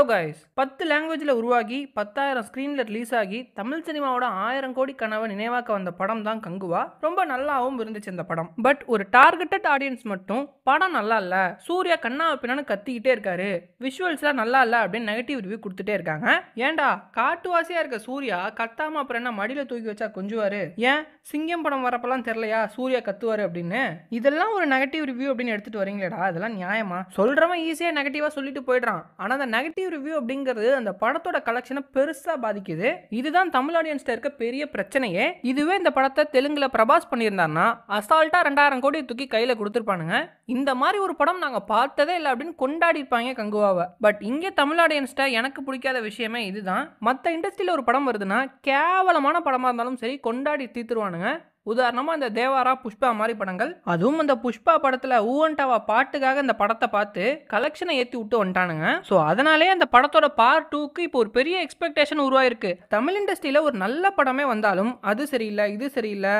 hello guys பத்து லாங்குவேஜில் உருவாகி பத்தாயிரம் ஸ்க்ரீனில் ரிலீஸ் ஆகி தமிழ் சினிமாவோட ஆயிரம் கோடி கனவை நினைவாக்க வந்த படம் தான் கங்குவா ரொம்ப நல்லாவும் இருந்துச்சு இந்த படம் பட் ஒரு டார்கெட்டட் ஆடியன்ஸ் மட்டும் படம் நல்லா இல்லை சூர்யா கண்ணா பின்னான்னு கத்திக்கிட்டே இருக்காரு விஷுவல்ஸ்லாம் நல்லா இல்லை அப்படின்னு நெகட்டிவ் ரிவ்யூ கொடுத்துட்டே இருக்காங்க ஏன்டா காட்டுவாசியாக இருக்க சூர்யா கத்தாம அப்புறம் என்ன மடியில் தூக்கி வச்சா கொஞ்சுவாரு ஏன் சிங்கம் படம் வரப்பெல்லாம் தெரியலையா சூர்யா கத்துவாரு அப்படின்னு இதெல்லாம் ஒரு நெகட்டிவ் ரிவ்யூ அப்படின்னு எடுத்துட்டு வரீங்களேடா இதெல்லாம் நியாயமா சொல்கிறவன் ஈஸியாக நெகட்டிவாக சொல்லிட்டு போயிடுறான் ஆனால் அந்த நெகட்டிவ் ரிவ்யூ அப்படிங்கிறது அந்த படத்தோட கலெக்ஷனை பெருசாக பாதிக்குது இதுதான் தமிழ் ஆடியன்ஸ்ட இருக்க பெரிய பிரச்சனையே இதுவே இந்த படத்தை தெலுங்குல பிரபாஸ் பண்ணியிருந்தாருன்னா அசால்ட்டாக ரெண்டாயிரம் கோடி தூக்கி கையில் கொடுத்துருப்பானுங்க இந்த மாதிரி ஒரு படம் நாங்கள் பார்த்ததே இல்லை அப்படின்னு கொண்டாடிப்பாங்க கங்குவாவை பட் இங்கே தமிழ் ஆடியன்ஸ்ட எனக்கு பிடிக்காத விஷயமே இதுதான் மற்ற இண்டஸ்ட்ரியில் ஒரு படம் வருதுன்னா கேவலமான படமாக இருந்தாலும் சரி கொண்டாடி தீத்துருவானுங்க உதாரணமாக இந்த தேவாரா புஷ்பா மாதிரி படங்கள் அதுவும் அந்த புஷ்பா படத்தில் ஊவன்டாவா பாட்டுக்காக இந்த படத்தை பார்த்து கலெக்ஷனை ஏற்றி விட்டு வந்துட்டானுங்க ஸோ அதனாலே அந்த படத்தோட பார்ட் டூக்கு இப்போ ஒரு பெரிய எக்ஸ்பெக்டேஷன் உருவாயிருக்கு தமிழ் இண்டஸ்ட்ரியில் ஒரு நல்ல படமே வந்தாலும் அது சரியில்லை இது சரியில்லை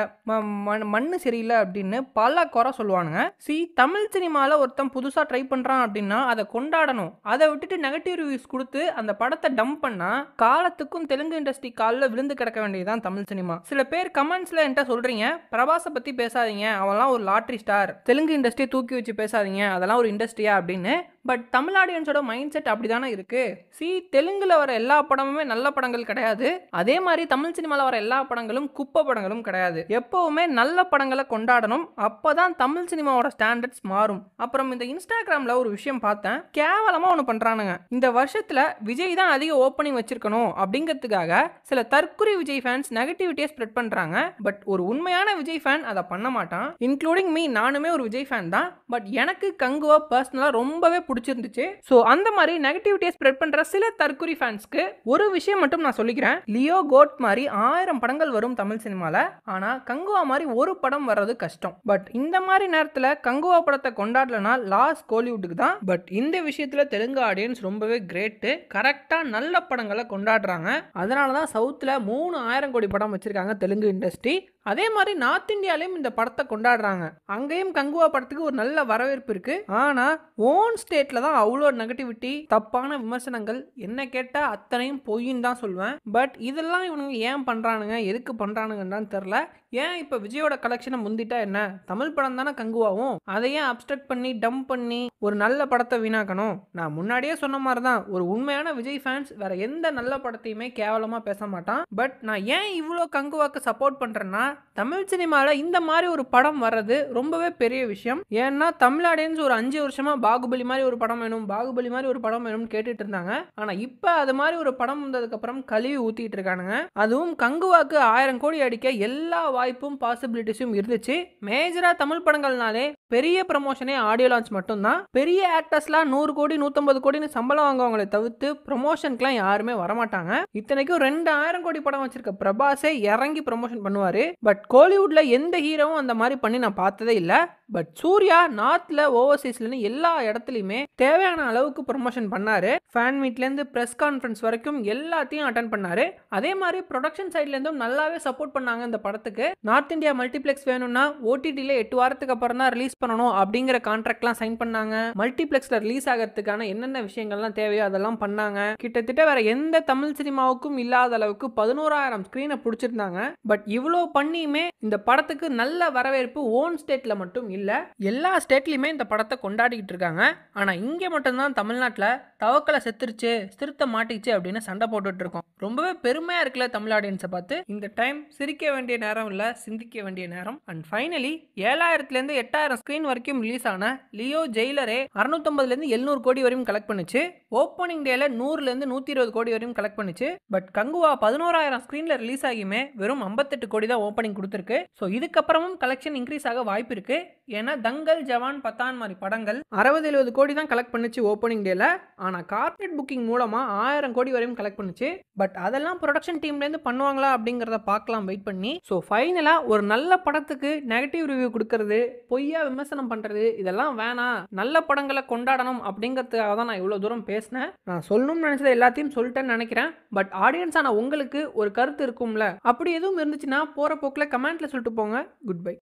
மண்ணு சரியில்லை அப்படின்னு பல குறை சொல்லுவானுங்க சி தமிழ் சினிமாவில் ஒருத்தன் புதுசாக ட்ரை பண்ணுறான் அப்படின்னா அதை கொண்டாடணும் அதை விட்டுட்டு நெகட்டிவ் ரிவ்யூஸ் கொடுத்து அந்த படத்தை டம்ப் பண்ணால் காலத்துக்கும் தெலுங்கு இண்டஸ்ட்ரி காலில் விழுந்து கிடக்க வேண்டியதுதான் தமிழ் சினிமா சில பேர் கமெண்ட்ஸில் என்கிட்ட சொல்கிறீங்க சொல்கிறீங்க பிரபாஸை பற்றி பேசாதீங்க அவன்லாம் ஒரு லாட்ரி ஸ்டார் தெலுங்கு இண்டஸ்ட்ரியை தூக்கி வச்சு பேசாதீங்க அதெல்லாம் ஒரு இண்டஸ்ட்ரியா அப்படின்னு பட் தமிழ் ஆடியன்ஸோட மைண்ட் செட் அப்படி தானே இருக்குது சி தெலுங்கில் வர எல்லா படமுமே நல்ல படங்கள் கிடையாது அதே மாதிரி தமிழ் சினிமாவில் வர எல்லா படங்களும் குப்பை படங்களும் கிடையாது எப்போவுமே நல்ல படங்களை கொண்டாடணும் அப்போ தான் தமிழ் சினிமாவோட ஸ்டாண்டர்ட்ஸ் மாறும் அப்புறம் இந்த இன்ஸ்டாகிராமில் ஒரு விஷயம் பார்த்தேன் கேவலமாக ஒன்று பண்ணுறானுங்க இந்த வருஷத்தில் விஜய் தான் அதிக ஓப்பனிங் வச்சிருக்கணும் அப்படிங்கிறதுக்காக சில தற்குறி விஜய் ஃபேன்ஸ் நெகட்டிவிட்டியை ஸ்ப்ரெட் பண்ணுறாங்க பட் ஒரு உண்மையான விஜய் ஃபேன் அதை பண்ண மாட்டான் இன்க்ளூடிங் மீ நானுமே ஒரு விஜய் ஃபேன் தான் பட் எனக்கு கங்குவா பர்சனலாக ரொம்பவே பிடிச்சிருந்துச்சு ஸோ அந்த மாதிரி நெகட்டிவிட்டியை ஸ்ப்ரெட் பண்ணுற சில தற்கொலை ஃபேன்ஸ்க்கு ஒரு விஷயம் மட்டும் நான் சொல்லிக்கிறேன் லியோ கோட் மாதிரி ஆயிரம் படங்கள் வரும் தமிழ் சினிமாவில் ஆனால் கங்குவா மாதிரி ஒரு படம் வர்றது கஷ்டம் பட் இந்த மாதிரி நேரத்தில் கங்குவா படத்தை கொண்டாடலனா லாஸ் கோலிவுட்டுக்கு தான் பட் இந்த விஷயத்தில் தெலுங்கு ஆடியன்ஸ் ரொம்பவே கிரேட்டு கரெக்டாக நல்ல படங்களை கொண்டாடுறாங்க அதனால தான் சவுத்தில் மூணு ஆயிரம் கோடி படம் வச்சுருக்காங்க தெலுங்கு இண்டஸ்ட்ரி அதே மாதிரி நார்த் இந்தியாலையும் இந்த படத்தை கொண்டாடுறாங்க அங்கேயும் கங்குவா படத்துக்கு ஒரு நல்ல வரவேற்பு இருக்குது ஆனால் ஓன் ஸ்டே வெப்சைட்டில் தான் அவ்வளோ நெகட்டிவிட்டி தப்பான விமர்சனங்கள் என்ன கேட்டால் அத்தனையும் பொய்ன்னு தான் சொல்லுவேன் பட் இதெல்லாம் இவனுங்க ஏன் பண்ணுறானுங்க எதுக்கு பண்ணுறானுங்கன்னு தெரில ஏன் இப்போ விஜயோட கலெக்ஷனை முந்திட்டா என்ன தமிழ் படம் தானே கங்குவாகும் அதை ஏன் அப்ஸ்ட்ரக்ட் பண்ணி டம்ப் பண்ணி ஒரு நல்ல படத்தை வீணாக்கணும் நான் முன்னாடியே சொன்ன மாதிரி தான் ஒரு உண்மையான விஜய் ஃபேன்ஸ் வேற எந்த நல்ல படத்தையுமே கேவலமாக பேச மாட்டான் பட் நான் ஏன் இவ்வளோ கங்குவாக்கு சப்போர்ட் பண்ணுறேன்னா தமிழ் சினிமாவில் இந்த மாதிரி ஒரு படம் வர்றது ரொம்பவே பெரிய விஷயம் ஏன்னா தமிழ் ஆடியன்ஸ் ஒரு அஞ்சு வருஷமாக பாகுபலி மாதிரி ஒரு ஒரு படம் வேணும் பாகுபலி மாதிரி ஒரு படம் வேணும்னு கேட்டுட்டு இருந்தாங்க ஆனா இப்ப அது மாதிரி ஒரு படம் வந்ததுக்கு அப்புறம் கழுவி ஊத்திட்டு இருக்கானுங்க அதுவும் கங்குவாக்கு ஆயிரம் கோடி அடிக்க எல்லா வாய்ப்பும் பாசிபிலிட்டிஸும் இருந்துச்சு மேஜரா தமிழ் படங்கள்னாலே பெரிய ப்ரமோஷனே ஆடியோ லான்ச் மட்டும்தான் பெரிய ஆக்டர்ஸ்லாம் நூறு கோடி நூற்றம்பது கோடின்னு சம்பளம் வாங்குவங்களை தவிர்த்து ப்ரொமோஷனுக்குலாம் யாருமே வரமாட்டாங்க இத்தனைக்கும் ரெண்டு ஆயிரம் கோடி படம் வச்சிருக்க பிரபாஸே இறங்கி ப்ரமோஷன் பண்ணுவார் பட் கோலிவுட்டில் எந்த ஹீரோவும் அந்த மாதிரி பண்ணி நான் பார்த்ததே இல்லை பட் சூர்யா நார்த்தில் ஓவர்சீஸ்லன்னு எல்லா இடத்துலையுமே தேவையான அளவுக்கு ப்ரொமோஷன் பண்ணாரு ஃபேன் மீட்லேருந்து ப்ரெஸ் கான்ஃபரன்ஸ் வரைக்கும் எல்லாத்தையும் அட்டன் பண்ணாரு அதே மாதிரி ப்ரொடக்ஷன் சைட்லேருந்தும் நல்லாவே சப்போர்ட் பண்ணாங்க இந்த படத்துக்கு நார்த் இந்தியா மல்டிப்ளெக்ஸ் வேணும்னா ஓடிடியில் எட்டு வாரத்துக்கு அப்புறம் தான் ரிலீஸ் பண்ணணும் அப்படிங்கிற கான்ட்ராக்ட்லாம் சைன் பண்ணாங்க மல்டிப்ளெக்ஸில் ரிலீஸ் ஆகிறதுக்கான என்னென்ன விஷயங்கள்லாம் தேவையோ அதெல்லாம் பண்ணாங்க கிட்டத்தட்ட வேற எந்த தமிழ் சினிமாவுக்கும் இல்லாத அளவுக்கு பதினோராயிரம் ஸ்க்ரீனை பிடிச்சிருந்தாங்க பட் இவ்வளோ பண்ணியுமே இந்த படத்துக்கு நல்ல வரவேற்பு ஓன் ஸ்டேட்டில் மட்டும் இல்லை எல்லா ஸ்டேட்லையுமே இந்த படத்தை கொண்டாடிக்கிட்டு இருக்காங்க ஆனால் ஆனால் இங்கே மட்டும்தான் தமிழ்நாட்டில் தவக்களை செத்துருச்சு திருத்த மாட்டிச்சு அப்படின்னு சண்டை போட்டுட்டு இருக்கோம் ரொம்பவே பெருமையாக இருக்குல்ல தமிழ் ஆடியன்ஸை பார்த்து இந்த டைம் சிரிக்க வேண்டிய நேரம் இல்லை சிந்திக்க வேண்டிய நேரம் அண்ட் ஃபைனலி ஏழாயிரத்துலேருந்து எட்டாயிரம் ஸ்க்ரீன் வரைக்கும் ரிலீஸ் ஆன லியோ ஜெயிலரே அறுநூத்தம்பதுலேருந்து எழுநூறு கோடி வரையும் கலெக்ட் பண்ணுச்சு ஓப்பனிங் டேல நூறுலேருந்து நூற்றி இருபது கோடி வரையும் கலெக்ட் பண்ணுச்சு பட் கங்குவா பதினோராயிரம் ஸ்க்ரீனில் ரிலீஸ் ஆகியுமே வெறும் ஐம்பத்தெட்டு கோடி தான் ஓப்பனிங் கொடுத்துருக்கு ஸோ இதுக்கப்புறமும் கலெக்ஷன் இன்க்ரீஸ் ஆக வாய்ப்பு இருக்கு ஏன்னா தங்கல் ஜவான் பத்தான் மாதிரி படங்கள் அறுபது எழுபது கோடி தான் தான் கலெக்ட் பண்ணுச்சு ஓப்பனிங் டேல ஆனால் கார்பரேட் புக்கிங் மூலமாக ஆயிரம் கோடி வரையும் கலெக்ட் பண்ணுச்சு பட் அதெல்லாம் ப்ரொடக்ஷன் டீம்லேருந்து பண்ணுவாங்களா அப்படிங்கிறத பார்க்கலாம் வெயிட் பண்ணி ஸோ ஃபைனலாக ஒரு நல்ல படத்துக்கு நெகட்டிவ் ரிவ்யூ கொடுக்கறது பொய்யா விமர்சனம் பண்ணுறது இதெல்லாம் வேணாம் நல்ல படங்களை கொண்டாடணும் அப்படிங்கிறதுக்காக தான் நான் இவ்வளோ தூரம் பேசினேன் நான் சொல்லணும்னு நினச்சதை எல்லாத்தையும் சொல்லிட்டேன்னு நினைக்கிறேன் பட் ஆடியன்ஸான உங்களுக்கு ஒரு கருத்து இருக்கும்ல அப்படி எதுவும் இருந்துச்சுன்னா போகிற போக்கில் கமெண்ட்டில் சொல்லிட்டு போங்க குட் பை